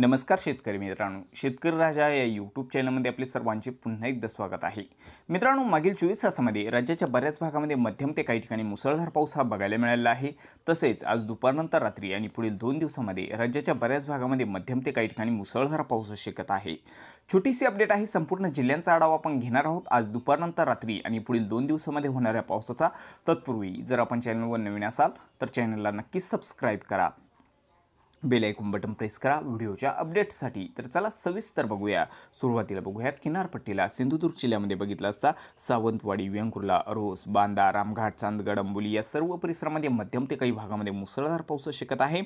नमस्कार शेतकरी मित्रांनो शेतकरी राजा या यूट्यूब चॅनलमध्ये आपले सर्वांचे पुन्हा एकदा स्वागत आहे मित्रांनो मागील चोवीस तासामध्ये राज्याच्या बऱ्याच भागामध्ये मध्यम ते काही ठिकाणी मुसळधार पाऊस हा बघायला मिळाला आहे तसेच आज दुपारनंतर रात्री आणि पुढील दोन दिवसामध्ये राज्याच्या बऱ्याच भागामध्ये मध्यम ते काही ठिकाणी मुसळधार पाऊस शिकत आहे छोटीशी अपडेट आहे संपूर्ण जिल्ह्यांचा आढावा आपण घेणार आहोत आज दुपारनंतर रात्री आणि पुढील दोन दिवसामध्ये होणाऱ्या पावसाचा तत्पूर्वी जर आपण चॅनलवर नवीन असाल तर चॅनलला नक्कीच सबस्क्राईब करा बेल आयकॉन बटन प्रेस करा व्हिडिओच्या अपडेट्ससाठी तर चला सविस्तर बघूया सुरुवातीला बघूयात किनारपट्टीला सिंधुदुर्ग जिल्ह्यामध्ये बघितलं असता सावंतवाडी व्यंकुर्ला रोस बांदा रामघाट चांदगड अंबोली या सर्व परिसरामध्ये मध्यम ते काही भागामध्ये मुसळधार पाऊस शकत आहे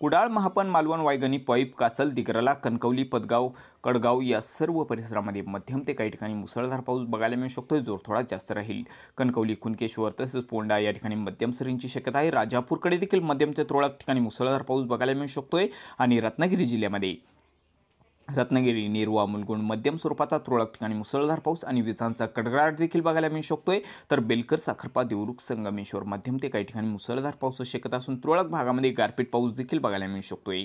कुडाळ महापन मालवण वायगणी पॉईप कासल दिग्रला कणकवली पदगाव कडगाव या सर्व परिसरामध्ये मध्यम ते काही ठिकाणी मुसळधार पाऊस बघायला मिळू शकतो जोर थोडा जास्त राहील कणकवली कुणकेश्वर तसेच पोंडा या ठिकाणी मध्यम सरींची शक्यता आहे राजापूरकडे देखील मध्यम ते तुरळक ठिकाणी मुसळधार पाऊस बघायला मिळू शकतोय आणि रत्नागिरी जिल्ह्यामध्ये रत्नागिरी नेरुआ मुलगुण मध्यम स्वरूपाचा तुरळक ठिकाणी मुसळधार पाऊस आणि विजांचा कडगडाट देखील बघायला मिळू शकतोय तर बेलकर साखरपा देवरुख संगमेश्वर मध्यम ते काही ठिकाणी मुसळधार पाऊस शक्यता असून तुरळक भागामध्ये गारपीट पाऊस देखील बघायला मिळू शकतोय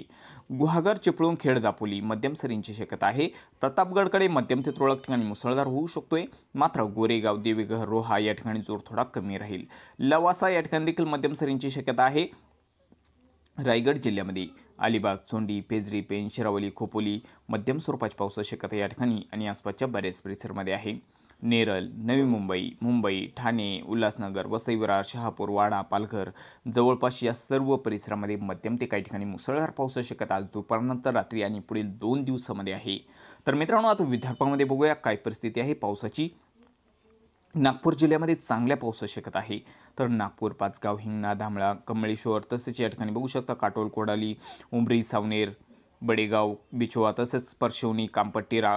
गुहागर चिपळूण खेड दापोली मध्यम सरींची शक्यता आहे प्रतापगडकडे मध्यम ते तुरळक ठिकाणी मुसळधार होऊ शकतोय मात्र गोरेगाव देवीघर रोहा या ठिकाणी जोर थोडा कमी राहील लवासा या ठिकाणी देखील मध्यम सरींची शक्यता आहे रायगड जिल्ह्यामध्ये अलिबाग चोंडी पेजरी पेन शिरावली खोपोली मध्यम स्वरूपाची पाऊस शक्यता या ठिकाणी आणि आसपासच्या बऱ्याच परिसरामध्ये आहे नेरल नवी मुंबई मुंबई ठाणे उल्हासनगर वसई विरार शहापूर वाडा पालघर जवळपास या सर्व परिसरामध्ये मध्यम ते काही ठिकाणी मुसळधार पाऊस शक्यता आज दुपारनंतर रात्री आणि पुढील दोन दिवसामध्ये आहे तर मित्रांनो आता विदर्भामध्ये बघूया काय परिस्थिती आहे पावसाची नागपूर जिल्ह्यामध्ये चांगल्या पाऊस शकत आहे तर नागपूर पाचगाव हिंगणा धामळा कमळेश्वर तसेच या ठिकाणी बघू शकता काटोल कोडाली उमरी सावनेर बडेगाव बिचोवा तसेच परशिवनी कामपट्टी रा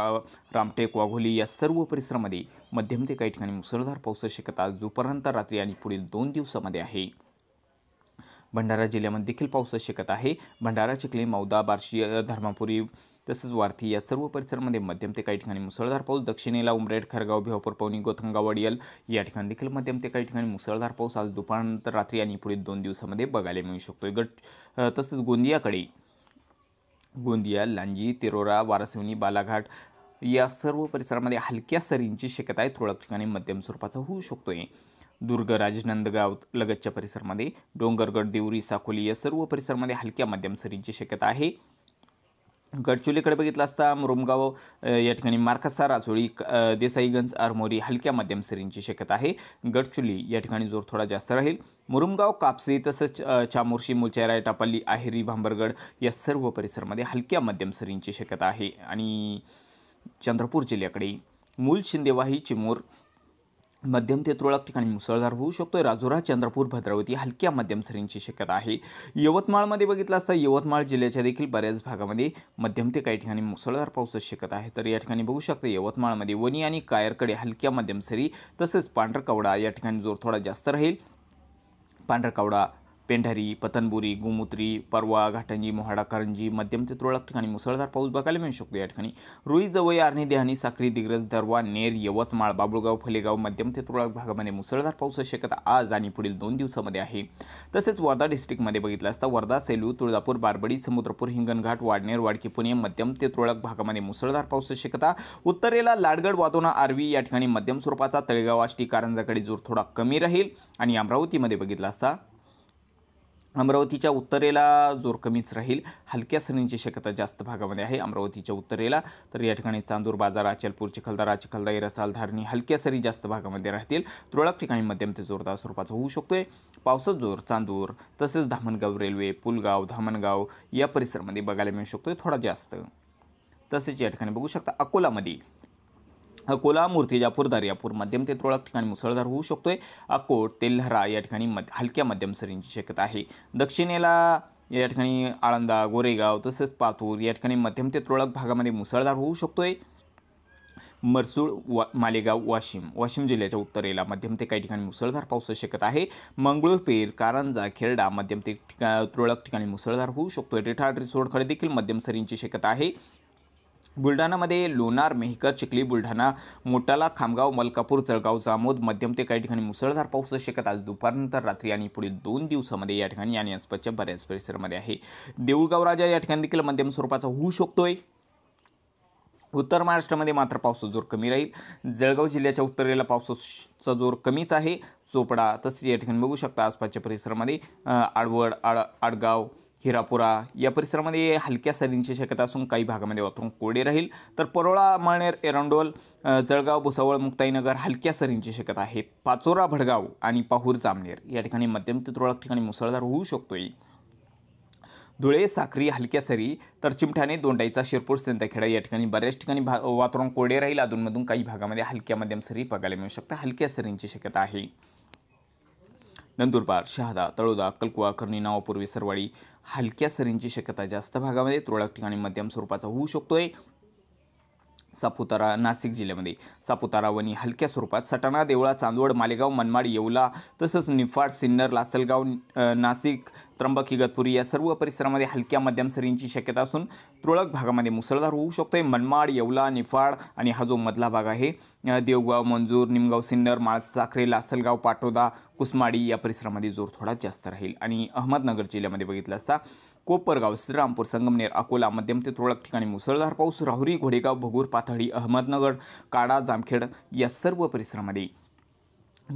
रामटेक वाघोली या सर्व परिसरामध्ये मध्यम ते काही ठिकाणी मुसळधार शकत आज जोपर्यंत रात्री आणि पुढील दोन दिवसामध्ये आहे भंडारा जिल्ह्यामध्ये देखील पाऊस शकत आहे भंडारा चिखली मौदा बार्शी धर्मापुरी तसंच वारथी या सर्व परिसरामध्ये मध्यम ते काही ठिकाणी मुसळधार पाऊस दक्षिणेला उमरेड खरगाव भिवापूर पवनी गोथंगाव वडियल या ठिकाणी देखील मध्यम ते काही ठिकाणी मुसळधार पाऊस आज दुपारनंतर रात्री आणि पुढे दोन दिवसामध्ये बघायला मिळू शकतो गट तसंच गोंदियाकडे गोंदिया लांजी तिरोरा वारसवणी बालाघाट या सर्व परिसरामध्ये हलक्या सरींची शक्यता आहे तुरळक ठिकाणी मध्यम स्वरूपाचा होऊ शकतो आहे दुर्ग राजनंदगाव लगतच्या परिसरामध्ये डोंगरगड देवरी साकोली या सर्व परिसरामध्ये हलक्या मध्यम सरींची शक्यता आहे गडचुलीकडे बघितलं असता मुरुमगाव या ठिकाणी मार्कसा राजोळी देसाईगंज आरमोरी हलक्या मध्यम सरींची शक्यता आहे गडचुली या ठिकाणी जोर थोडा जास्त राहील मुरुमगाव कापसे तसंच चामोर्शी मुलचेराय टापाली आहेरी भांबरगड या सर्व परिसरामध्ये हलक्या मध्यम सरींची शक्यता आहे आणि चंद्रपूर जिल्ह्याकडे मूल शिंदेवाही चिमूर मध्यम ते तुरळक ठिकाणी मुसळधार होऊ शकतो राजुरा चंद्रपूर भद्रावती हलक्या मध्यम सरींची शक्यता आहे यवतमाळमध्ये बघितलं असता यवतमाळ जिल्ह्याच्या देखील बऱ्याच भागामध्ये मध्यम ते काही ठिकाणी मुसळधार पाऊस शक्यता आहे तर या ठिकाणी बघू शकता यवतमाळमध्ये वणी आणि कायरकडे हलक्या मध्यम सरी तसेच पांढरकवडा या ठिकाणी जोर थोडा जास्त राहील पांढरकवडा पेंढरी पतनबुरी गोमूत्री परवा घाटंजी मोहाडा करंजी मध्यम ते तुरळक ठिकाणी मुसळधार पाऊस बघायला मिळू शकतो या ठिकाणी रुई जवळ आर्णी देहानी साखरी दिग्रज दरवा नेर यवतमाळ बाबुळगाव फलेगाव मध्यम ते तुरळक भागामध्ये मुसळधार पाऊस शक्यता आज आणि पुढील दोन दिवसामध्ये आहे तसेच वर्धा डिस्ट्रिक्टमध्ये बघितलं असता वर्धा सेलू तुळजापूर बारबडी समुद्रपूर हिंगणघाट वाडनेर वाडकी पुणे मध्यम ते तुरळक भागामध्ये मुसळधार पाऊस शक्यता उत्तरेला लाडगड वादोना आरवी या ठिकाणी मध्यम स्वरूपाचा तळेगाव आष्टी कारंजाकडे जोर थोडा कमी राहील आणि अमरावतीमध्ये बघितला असता अमरावतीच्या उत्तरेला जोर कमीच राहील हलक्या सरींची शक्यता जास्त भागामध्ये आहे अमरावतीच्या उत्तरेला तर या ठिकाणी चांदूर बाजार अचलपूर चिखलदारा चिखलदा रसाल धारणी हलक्या सरी जास्त भागामध्ये राहतील तुरळक ठिकाणी मध्यम ते जोरदार स्वरूपाचा होऊ आहे पावसात जोर चांदूर तसेच धामणगाव रेल्वे पुलगाव धामणगाव या परिसरामध्ये बघायला मिळू शकतो थोडा जास्त तसेच या ठिकाणी बघू शकता अकोलामध्ये अकोला मूर्तिजापूर दर्यापूर मध्यम ते तुरळक ठिकाणी मुसळधार होऊ शकतोय अकोट तेल्हरा या ठिकाणी मध्य हलक्या मध्यम सरींची शक्यता आहे दक्षिणेला या ठिकाणी आळंदा गोरेगाव तसेच पातूर या ठिकाणी मध्यम ते तुरळक भागामध्ये मुसळधार होऊ शकतोय मरसूळ वा मालेगाव वाशिम वाशिम जिल्ह्याच्या उत्तरेला मध्यम ते काही ठिकाणी मुसळधार पाऊस शक्यता आहे मंगळूरपेर कारंजा खेरडा मध्यम ते ठिका तुरळक ठिकाणी मुसळधार होऊ शकतो रिठाड रिसोड देखील मध्यम सरींची शक्यता आहे बुलढाणामध्ये लोणार मेहकर चिखली बुलढाणा मोटाला खामगाव मलकापूर जळगाव जामोद मध्यम ते काही ठिकाणी मुसळधार पाऊस शकत आज दुपारनंतर रात्री आणि पुढील दोन दिवसामध्ये या ठिकाणी आणि आसपासच्या बऱ्याच परिसरामध्ये आहे देऊळगाव राजा या ठिकाणी देखील मध्यम स्वरूपाचा होऊ शकतोय उत्तर महाराष्ट्रामध्ये मात्र पावसाचा जोर कमी राहील जळगाव जिल्ह्याच्या उत्तरेला पावसाचा जोर कमीच आहे चोपडा तसेच या ठिकाणी बघू शकता आसपासच्या परिसरामध्ये आडवड आड आडगाव हिरापुरा या परिसरामध्ये हलक्या सरींची शक्यता असून काही भागामध्ये वातावरण कोरडे राहील तर परोळा माळनेर एरंडोल जळगाव भुसावळ मुक्ताईनगर हलक्या सरींची शक्यता आहे पाचोरा भडगाव आणि पाहूर जामनेर या ठिकाणी मध्यम ते तुरळक ठिकाणी मुसळधार होऊ शकतो धुळे साखरी हलक्या सरी तर चिमठाणे दोंडाईचा शिरपूर सिंदखेडा या ठिकाणी बऱ्याच ठिकाणी भा वातावरण कोरडे राहील अधूनमधून काही भागामध्ये हलक्या मध्यम सरी बघायला मिळू शकतात हलक्या सरींची शक्यता आहे नंदुरबार शहादा तळोदा कलकुवा करणी नावापूर्वी सरवाडी हलक्या सरींची शक्यता जास्त भागामध्ये तुरळक ठिकाणी मध्यम स्वरूपाचा होऊ शकतोय सापुतारा नाशिक जिल्ह्यामध्ये सापुतारा वणी हलक्या स्वरूपात सटाणा देवळा चांदवड मालेगाव मनमाड येवला तसंच निफाड सिन्नर लासलगाव नाशिक त्र्यंबक इगतपुरी या सर्व परिसरामध्ये हलक्या मध्यम सरींची शक्यता असून तुरळक भागामध्ये मुसळधार होऊ शकतो आहे मनमाड येवला निफाड आणि हा जो मधला भाग आहे देवगाव मंजूर निमगाव सिन्नर माळस साखरे लासलगाव पाटोदा कुसमाडी या परिसरामध्ये जोर थोडा जास्त राहील आणि अहमदनगर जिल्ह्यामध्ये बघितलं असता कोपरगाव श्रीरामपूर संगमनेर अकोला मध्यम ते तुरळक ठिकाणी मुसळधार पाऊस राहुरी घोडेगाव भगूर पाथडी अहमदनगर काडा जामखेड या सर्व परिसरामध्ये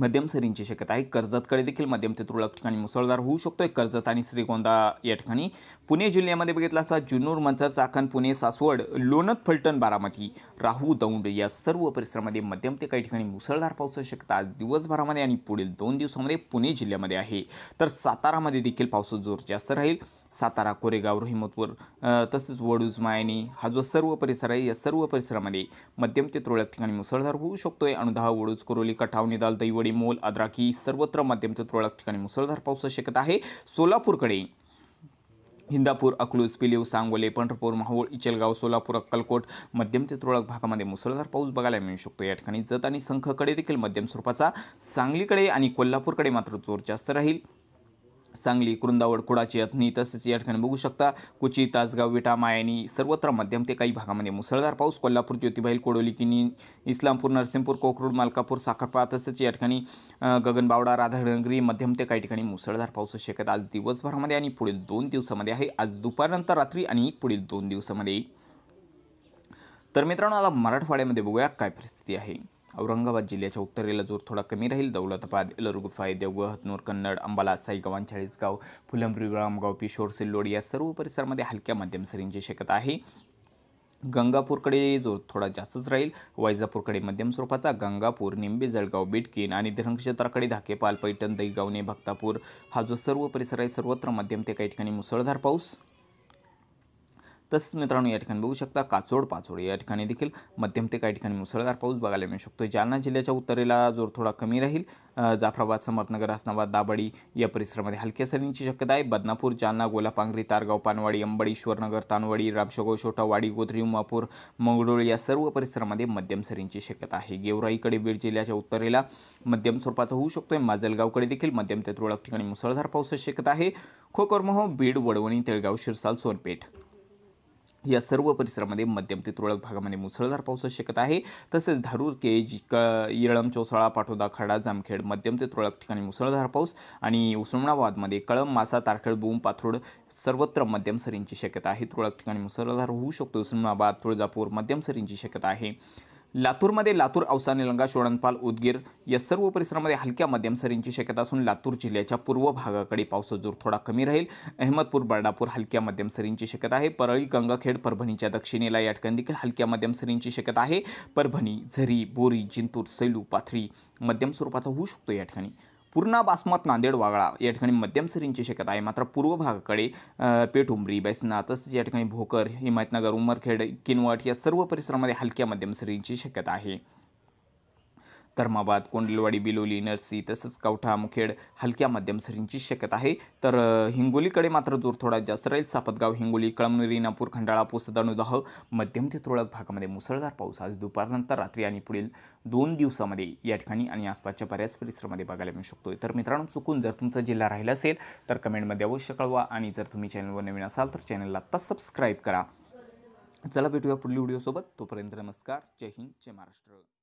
मध्यम सरींची शक्यता आहे कर्जतकडे देखील मध्यम ते तुरळक ठिकाणी मुसळधार होऊ शकतो आहे कर्जत आणि श्रीगोंदा या ठिकाणी पुणे जिल्ह्यामध्ये बघितला असा जुन्नूर मंचर चाकण पुणे सासवड लोणत फलटण बारामती राहू दौंड या सर्व परिसरामध्ये मध्यम ते काही ठिकाणी मुसळधार पावसाची शक्यता आज दिवसभरामध्ये आणि पुढील दोन दिवसामध्ये पुणे जिल्ह्यामध्ये आहे तर सातारामध्ये देखील पावसाचा जोर जास्त राहील सातारा कोरेगाव रहिमतपूर तसेच वडूज मायणी हा जो सर्व परिसर आहे या सर्व परिसरामध्ये मध्यम ते तुरळक ठिकाणी मुसळधार होऊ शकतोय अनुधा वडूज कोरोली कठाव निदाल दहिवडी मोल अद्राकी सर्वत्र मध्यम ते तुरळक ठिकाणी मुसळधार पाऊस शक्यता आहे सोलापूरकडे हिंदापूर अकलूज पिलीव सांगोले पंढरपूर माहूळ इचलगाव सोलापूर अक्कलकोट मध्यम ते तुरळक भागामध्ये मुसळधार पाऊस बघायला मिळू शकतो या ठिकाणी जत आणि संखकडे देखील मध्यम स्वरूपाचा सांगलीकडे आणि कोल्हापूरकडे मात्र जोर जास्त राहील सांगली कृंदावड कुडाची अथनी तसेच या ठिकाणी बघू शकता कुची तासगाव विटा मायानी सर्वत्र मध्यम ते काही भागामध्ये मुसळधार पाऊस कोल्हापूर ज्योतिबाईल कोडोली किनी इस्लामपूर नरसिंहपूर कोकरूड मालकापूर साखरपा तसेच या ठिकाणी गगनबावडा राधानगरी मध्यम ते काही ठिकाणी मुसळधार पाऊस शक्यता आज दिवसभरामध्ये आणि पुढील दोन दिवसामध्ये आहे आज दुपारनंतर रात्री आणि पुढील दोन दिवसामध्ये तर मित्रांनो आता मराठवाड्यामध्ये बघूया काय परिस्थिती आहे औरंगाबाद जिल्ह्याच्या उत्तरेला जोर थोडा कमी राहील दौलताबाद लरुगुफाय देवगळ हतनूर कन्नड अंबाला साईगव्हाण चाळीसगाव फुलंब्री रामगाव पिशोर सिल्लोड या सर्व परिसरामध्ये हलक्या मध्यम सरींची शक्यता आहे गंगापूरकडे जोर थोडा जास्तच राहील वैजापूरकडे मध्यम स्वरूपाचा गंगापूर निंबे जळगाव बिटकीन आणि धरण क्षेत्राकडे धाकेपाल पैठण दैगावणे भक्तापूर हा जो सर्व परिसर आहे सर्वत्र मध्यम ते काही ठिकाणी मुसळधार पाऊस तसंच मित्रांनो या ठिकाणी बघू शकता काचोड पाचोड या ठिकाणी देखील मध्यम ते काही ठिकाणी मुसळधार पाऊस बघायला मिळू शकतो जालना जिल्ह्याच्या उत्तरेला जोर थोडा कमी राहील जाफराबाद समर्थनगर हसनाबाद दाबडी या परिसरामध्ये हलक्या सरींची शक्यता आहे बदनापूर जालना गोलापांगरी तारगाव पानवाडी अंबडी नगर तानवाडी रामशोगाव छोटा वाडी गोत्री उमापूर मंगळूळ या सर्व परिसरामध्ये मध्यम सरींची शक्यता आहे गेवराईकडे बीड जिल्ह्याच्या उत्तरेला मध्यम स्वरूपाचा होऊ शकतोय माजलगावकडे देखील मध्यम ते तुरळक ठिकाणी मुसळधार पावसाची शक्यता आहे खोकरमोह बीड वडवणी तेळगाव शिरसाल सोनपेठ या सर्व परिसरामध्ये मध्यम ते तुरळक भागामध्ये मुसळधार पाऊस शक्यता शकत आहे तसेच धारूर के क येळम चौसाळा पाठोदा खडा जामखेड मध्यम ते तुरळक ठिकाणी मुसळधार पाऊस आणि उस्मानाबादमध्ये कळम मासा तारखेड बूम पाथोड सर्वत्र मध्यम सरींची शक्यता आहे तुरळक ठिकाणी मुसळधार होऊ शकतो उस्मानाबाद तुळजापूर मध्यम सरींची शक्यता आहे लातूरमध्ये लातूर औसा निलंगा शोणनपाल उदगीर या सर्व परिसरामध्ये हलक्या मध्यम सरींची शक्यता असून लातूर जिल्ह्याच्या पूर्व भागाकडे पावसाचा जोर थोडा कमी राहील अहमदपूर बर्डापूर हलक्या मध्यम सरींची शक्यता आहे परळी गंगाखेड परभणीच्या दक्षिणेला या ठिकाणी देखील हलक्या मध्यम सरींची शक्यता आहे परभणी झरी बोरी जिंतूर सैलू पाथरी मध्यम स्वरूपाचा होऊ शकतो या ठिकाणी पूर्णा बासमत नांदेड वागळा या ठिकाणी मध्यम सरींची शक्यता आहे मात्र पूर्व भागाकडे पेठुंबरी बैसना तसंच या ठिकाणी भोकर हिमायतनगर उमरखेड किनवट या सर्व परिसरामध्ये हलक्या मध्यम सरींची शक्यता आहे धर्माबाद कोंडलवाडी बिलोली नरसी तसंच कवठा मुखेड हलक्या मध्यम सरींची शक्यता आहे तर हिंगोलीकडे मात्र जोर थोडा जास्त राहील सापतगाव हिंगोली कळमनुरी नापूर खंडाळा पोसदानुदाह मध्यम ते तुरळक भागामध्ये मुसळधार पाऊस आज दुपारनंतर रात्री आणि पुढील दोन दिवसामध्ये या ठिकाणी आणि आसपासच्या बऱ्याच परिसरामध्ये बघायला मिळू शकतो तर मित्रांनो चुकून जर तुमचा जिल्हा राहिला असेल तर कमेंटमध्ये अवश्य कळवा आणि जर तुम्ही चॅनलवर नवीन असाल तर चॅनलला आत्ता सबस्क्राईब करा चला भेटूया पुढील व्हिडिओसोबत तोपर्यंत नमस्कार जय हिंद जय महाराष्ट्र